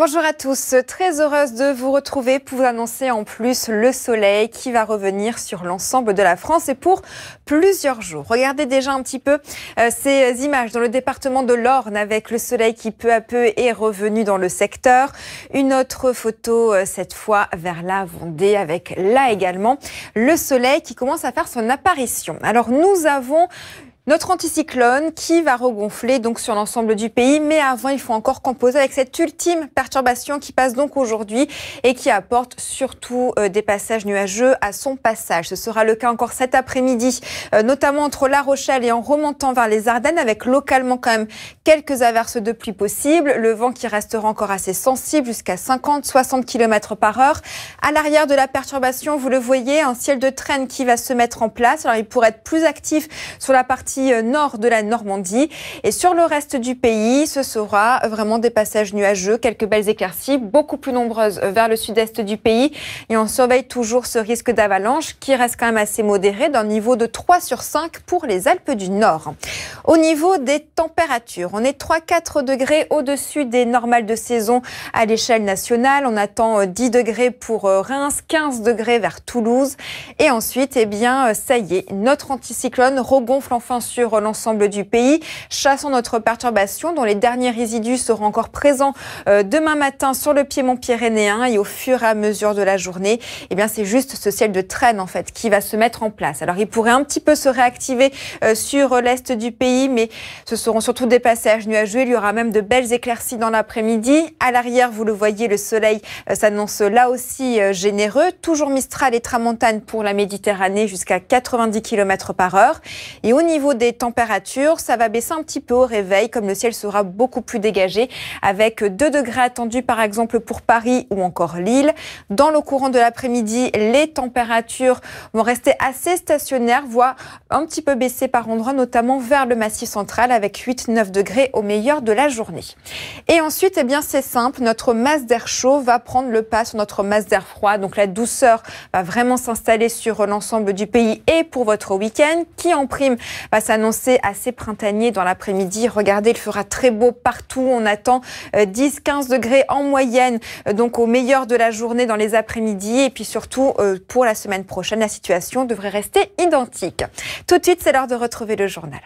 Bonjour à tous, très heureuse de vous retrouver pour vous annoncer en plus le soleil qui va revenir sur l'ensemble de la France et pour plusieurs jours. Regardez déjà un petit peu euh, ces images dans le département de l'Orne avec le soleil qui peu à peu est revenu dans le secteur. Une autre photo euh, cette fois vers la Vendée avec là également le soleil qui commence à faire son apparition. Alors nous avons notre anticyclone qui va regonfler donc sur l'ensemble du pays, mais avant il faut encore composer avec cette ultime perturbation qui passe donc aujourd'hui et qui apporte surtout euh, des passages nuageux à son passage. Ce sera le cas encore cet après-midi, euh, notamment entre La Rochelle et en remontant vers les Ardennes avec localement quand même quelques averses de pluie possibles, le vent qui restera encore assez sensible jusqu'à 50-60 km par heure. À l'arrière de la perturbation, vous le voyez, un ciel de traîne qui va se mettre en place. Alors il pourrait être plus actif sur la partie euh, nord de la Normandie. Et sur le reste du pays, ce sera vraiment des passages nuageux, quelques belles éclaircies, beaucoup plus nombreuses euh, vers le sud-est du pays. Et on surveille toujours ce risque d'avalanche qui reste quand même assez modéré d'un niveau de 3 sur 5 pour les Alpes du Nord. Au niveau des températures, on est 3-4 degrés au-dessus des normales de saison à l'échelle nationale. On attend 10 euh, degrés pour Reims, 15 degrés vers Toulouse. Et ensuite, eh bien, ça y est, notre anticyclone regonfle enfin sur l'ensemble du pays. Chassons notre perturbation dont les derniers résidus seront encore présents euh, demain matin sur le piémont pyrénéen et au fur et à mesure de la journée. Eh bien, c'est juste ce ciel de traîne en fait qui va se mettre en place. Alors, il pourrait un petit peu se réactiver euh, sur l'est du pays, mais ce seront surtout des passages nuageux. Il y aura même de belles éclaircies dans l'après-midi. À l'arrière, vous le voyez, le soleil euh, s'annonce là aussi généreux. Toujours Mistral et Tramontane pour la Méditerranée jusqu'à 90 km par heure. Et au niveau des températures, ça va baisser un petit peu au réveil, comme le ciel sera beaucoup plus dégagé, avec 2 degrés attendus par exemple pour Paris ou encore Lille. Dans le courant de l'après-midi, les températures vont rester assez stationnaires, voire un petit peu baisser par endroits, notamment vers le massif central, avec 8-9 degrés au meilleur de la journée. Et ensuite, eh bien, c'est simple, notre masse d'air chaud va prendre le pas sur notre masse d'air froid, donc la douceur va vraiment s'installer sur l'ensemble du pays et pour votre week-end, qui en prime va s'annoncer assez printanier dans l'après-midi. Regardez, il fera très beau partout. On attend 10-15 euh, degrés en moyenne, euh, donc au meilleur de la journée dans les après-midi. Et puis surtout, euh, pour la semaine prochaine, la situation devrait rester identique. Tout de suite, c'est l'heure de retrouver le journal.